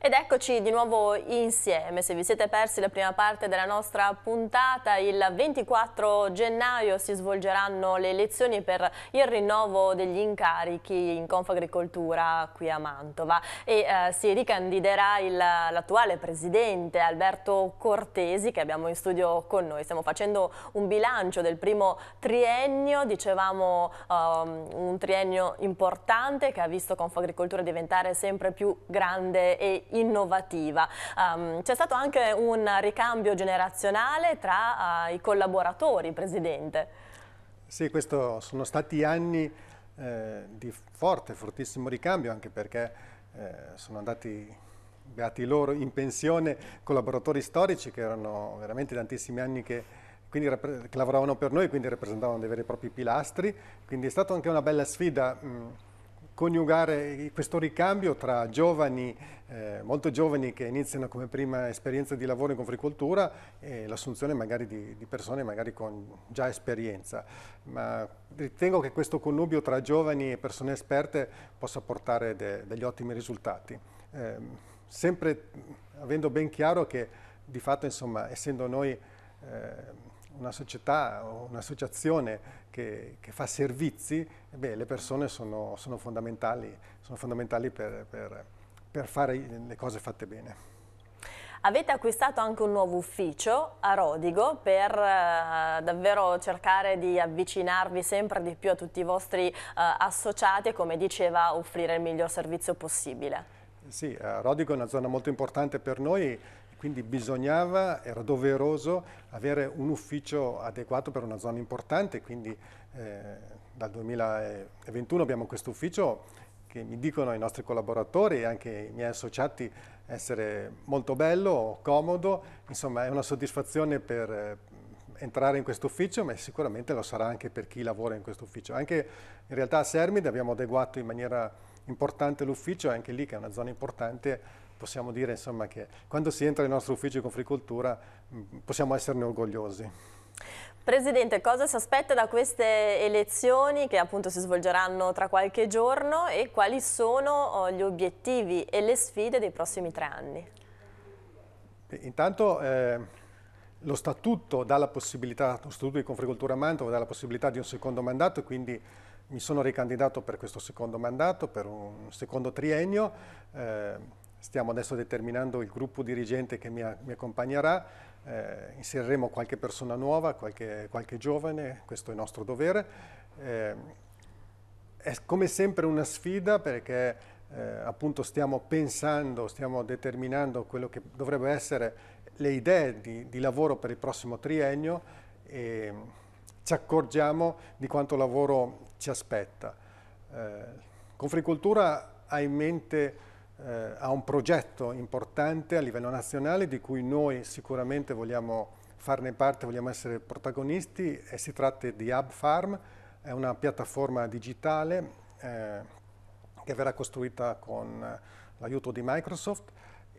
Ed eccoci di nuovo insieme, se vi siete persi la prima parte della nostra puntata, il 24 gennaio si svolgeranno le elezioni per il rinnovo degli incarichi in Confagricoltura qui a Mantova e eh, si ricandiderà l'attuale presidente Alberto Cortesi che abbiamo in studio con noi. Stiamo facendo un bilancio del primo triennio, dicevamo um, un triennio importante che ha visto Confagricoltura diventare sempre più grande e innovativa. Um, C'è stato anche un ricambio generazionale tra uh, i collaboratori, Presidente. Sì, questo sono stati anni eh, di forte, fortissimo ricambio, anche perché eh, sono andati, beati loro, in pensione collaboratori storici che erano veramente tantissimi anni che, quindi, che lavoravano per noi, quindi rappresentavano dei veri e propri pilastri. Quindi è stata anche una bella sfida. Mh, coniugare questo ricambio tra giovani, eh, molto giovani che iniziano come prima esperienza di lavoro in confricoltura e l'assunzione magari di, di, persone magari con già esperienza. Ma ritengo che questo connubio tra giovani e persone esperte possa portare de, degli ottimi risultati. Eh, sempre avendo ben chiaro che di fatto, insomma, essendo noi eh, una società o un'associazione che, che, fa servizi, beh, le persone sono, sono, fondamentali, sono fondamentali per, per, per fare le cose fatte bene. Avete acquistato anche un nuovo ufficio a Rodigo per eh, davvero cercare di avvicinarvi sempre di più a tutti i vostri eh, associati e come diceva offrire il miglior servizio possibile. Sì, eh, Rodigo è una zona molto importante per noi quindi bisognava, era doveroso avere un ufficio adeguato per una zona importante, quindi eh, dal 2021 abbiamo questo ufficio che mi dicono i nostri collaboratori e anche i miei associati essere molto bello, comodo, insomma è una soddisfazione per eh, entrare in questo ufficio, ma sicuramente lo sarà anche per chi lavora in questo ufficio. Anche in realtà a Sermide abbiamo adeguato in maniera importante l'ufficio, anche lì che è una zona importante, possiamo dire insomma, che quando si entra nel nostro ufficio di confricoltura mm, possiamo esserne orgogliosi. Presidente, cosa si aspetta da queste elezioni che appunto si svolgeranno tra qualche giorno e quali sono oh, gli obiettivi e le sfide dei prossimi tre anni? Intanto eh, lo statuto dà la possibilità, lo statuto di Confricoltura Mantova dà la possibilità di un secondo mandato e quindi mi sono ricandidato per questo secondo mandato, per un secondo triennio. Eh, stiamo adesso determinando il gruppo dirigente che mi, mi accompagnerà, eh, inseriremo qualche persona nuova, qualche, qualche, giovane, questo è il nostro dovere. Eh, è come sempre una sfida perché eh, appunto stiamo pensando, stiamo determinando quello che dovrebbero essere le idee di, di lavoro per il prossimo triennio e ci accorgiamo di quanto lavoro ci aspetta. Eh, Confricoltura ha in mente eh, ha un progetto importante a livello nazionale di cui noi sicuramente vogliamo farne parte, vogliamo essere protagonisti e si tratta di Hub Farm, è una piattaforma digitale eh, che verrà costruita con l'aiuto di Microsoft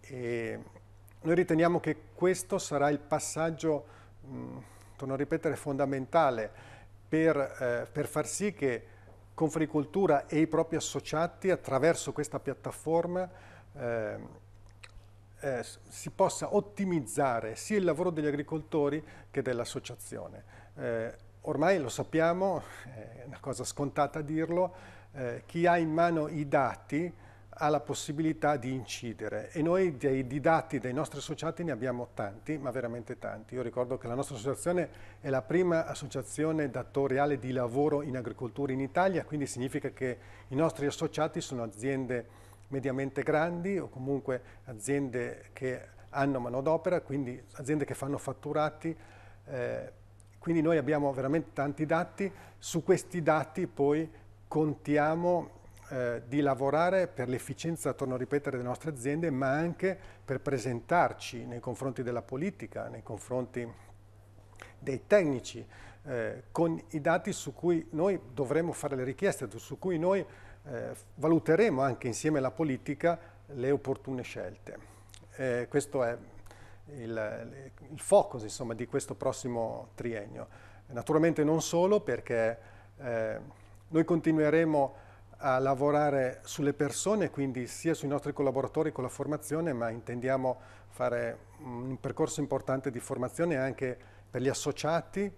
e noi riteniamo che questo sarà il passaggio, mh, torno a ripetere, fondamentale per, eh, per far sì che Confricoltura e i propri associati attraverso questa piattaforma eh, eh, si possa ottimizzare sia il lavoro degli agricoltori che dell'associazione. Eh, ormai lo sappiamo, è una cosa scontata dirlo, eh, chi ha in mano i dati ha la possibilità di incidere e noi dei didatti dei nostri associati ne abbiamo tanti, ma veramente tanti. Io ricordo che la nostra associazione è la prima associazione datoriale di lavoro in agricoltura in Italia, quindi significa che i nostri associati sono aziende mediamente grandi o comunque aziende che hanno manodopera, quindi aziende che fanno fatturati. Eh, quindi noi abbiamo veramente tanti dati, su questi dati poi contiamo eh, di lavorare per l'efficienza, torno a ripetere, delle nostre aziende, ma anche per presentarci nei confronti della politica, nei confronti dei tecnici, eh, con i dati su cui noi dovremo fare le richieste, su cui noi eh, valuteremo anche insieme alla politica le opportune scelte. Eh, questo è il, il focus insomma, di questo prossimo triennio. Naturalmente non solo perché eh, noi continueremo a a lavorare sulle persone, quindi sia sui nostri collaboratori con la formazione, ma intendiamo fare un percorso importante di formazione anche per gli associati,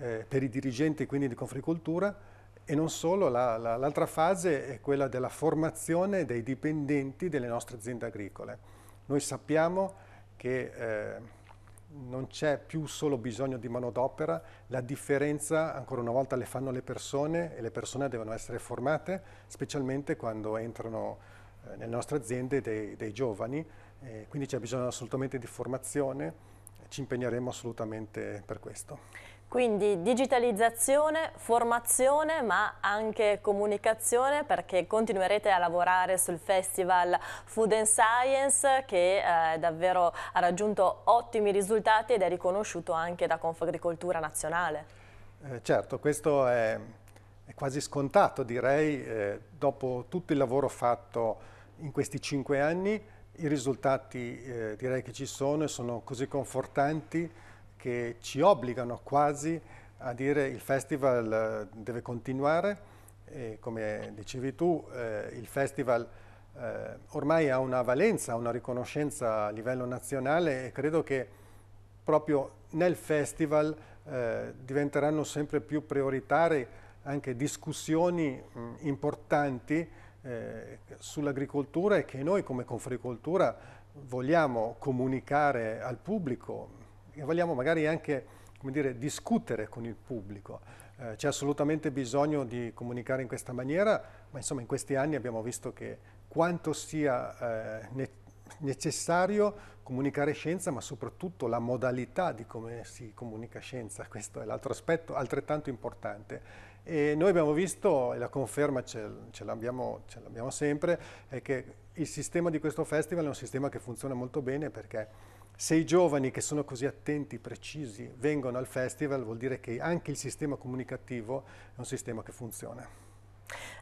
eh, per i dirigenti quindi di Confricoltura e non solo, l'altra la, la, fase è quella della formazione dei dipendenti delle nostre aziende agricole. Noi sappiamo che eh, non c'è più solo bisogno di manodopera, la differenza ancora una volta le fanno le persone e le persone devono essere formate, specialmente quando entrano eh, nelle nostre aziende dei, dei giovani, eh, quindi c'è bisogno assolutamente di formazione, ci impegneremo assolutamente per questo. Quindi digitalizzazione, formazione ma anche comunicazione perché continuerete a lavorare sul festival Food and Science che eh, davvero ha raggiunto ottimi risultati ed è riconosciuto anche da Confagricoltura Nazionale. Eh, certo, questo è, è, quasi scontato direi, eh, dopo tutto il lavoro fatto in questi cinque anni i risultati eh, direi che ci sono e sono così confortanti che ci obbligano quasi a dire il festival eh, deve continuare e come dicevi tu eh, il festival eh, ormai ha una valenza, una riconoscenza a livello nazionale e credo che proprio nel festival eh, diventeranno sempre più prioritarie anche discussioni mh, mm, importanti eh, sull'agricoltura e che noi come Confricoltura vogliamo comunicare al pubblico e vogliamo magari anche dire, discutere con il pubblico. Eh, c'è assolutamente bisogno di comunicare in questa maniera, ma insomma in questi anni abbiamo visto che quanto sia eh, ne necessario comunicare scienza, ma soprattutto la modalità di come si comunica scienza, questo è l'altro aspetto altrettanto importante. E noi abbiamo visto, e la conferma ce, ce l'abbiamo sempre, è che il sistema di questo festival è un sistema che funziona molto bene perché se i giovani che sono così attenti, precisi, vengono al festival, vuol dire che anche il sistema comunicativo è un sistema che funziona.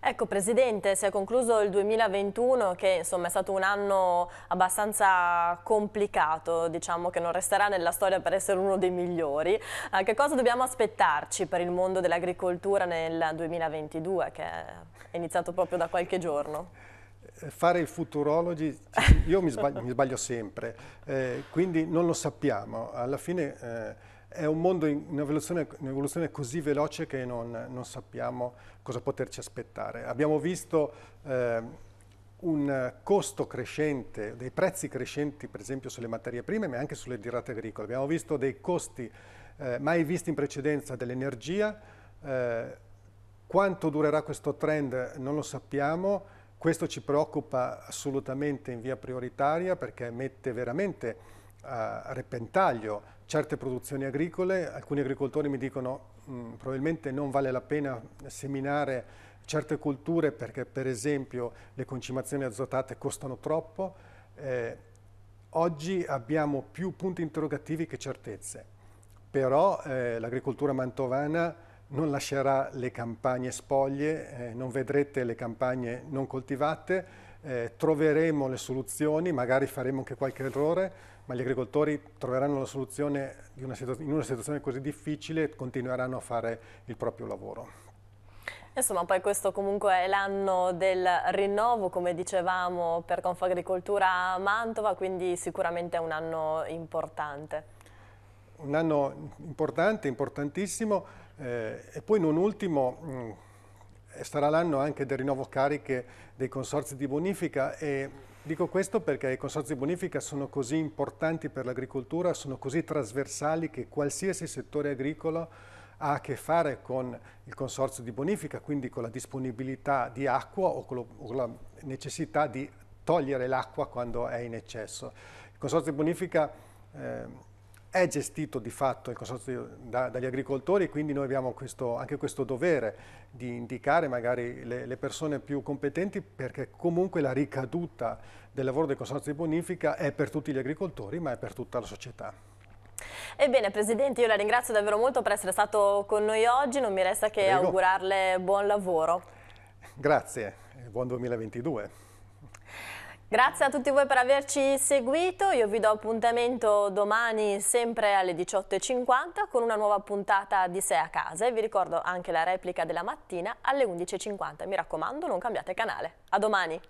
Ecco Presidente, si è concluso il 2021 che insomma, è stato un anno abbastanza complicato, diciamo che non resterà nella storia per essere uno dei migliori. Eh, che cosa dobbiamo aspettarci per il mondo dell'agricoltura nel 2022 che è iniziato proprio da qualche giorno? fare il futurologi, io mi sbaglio, mi sbaglio sempre, eh, quindi non lo sappiamo. Alla fine eh, è un mondo in, in, evoluzione, in evoluzione, così veloce che non, non, sappiamo cosa poterci aspettare. Abbiamo visto eh, un costo crescente, dei prezzi crescenti per esempio sulle materie prime ma anche sulle dirate agricole. Abbiamo visto dei costi eh, mai visti in precedenza dell'energia. Eh, quanto durerà questo trend non lo sappiamo. Questo ci preoccupa assolutamente in via prioritaria perché mette veramente a repentaglio certe produzioni agricole. Alcuni agricoltori mi dicono mh, mm, probabilmente non vale la pena seminare certe culture perché per esempio le concimazioni azotate costano troppo. Eh, oggi abbiamo più punti interrogativi che certezze, però eh, l'agricoltura mantovana non lascerà le campagne spoglie, eh, non vedrete le campagne non coltivate, eh, troveremo le soluzioni, magari faremo anche qualche errore, ma gli agricoltori troveranno la soluzione una in una situazione così difficile e continueranno a fare il proprio lavoro. Insomma, poi questo comunque è l'anno del rinnovo, come dicevamo, per Confagricoltura Mantova, quindi sicuramente è un anno importante. Un anno importante, importantissimo eh, e poi non ultimo mh, mm, sarà l'anno anche del rinnovo cariche dei consorzi di bonifica e dico questo perché i consorzi di bonifica sono così importanti per l'agricoltura, sono così trasversali che qualsiasi settore agricolo ha a che fare con il consorzio di bonifica, quindi con la disponibilità di acqua o con, lo, o con la necessità di togliere l'acqua quando è in eccesso. Il consorzio di bonifica eh, è gestito di fatto il consorzio da, dagli agricoltori e quindi noi abbiamo questo, anche questo dovere di indicare magari le, le, persone più competenti perché comunque la ricaduta del lavoro del consorzio di bonifica è per tutti gli agricoltori ma è per tutta la società. Ebbene Presidente, io la ringrazio davvero molto per essere stato con noi oggi, non mi resta che Prego. augurarle buon lavoro. Grazie, buon 2022. Grazie a tutti voi per averci seguito, io vi do appuntamento domani sempre alle 18.50 con una nuova puntata di Sei a casa e vi ricordo anche la replica della mattina alle 11.50. Mi raccomando non cambiate canale. A domani!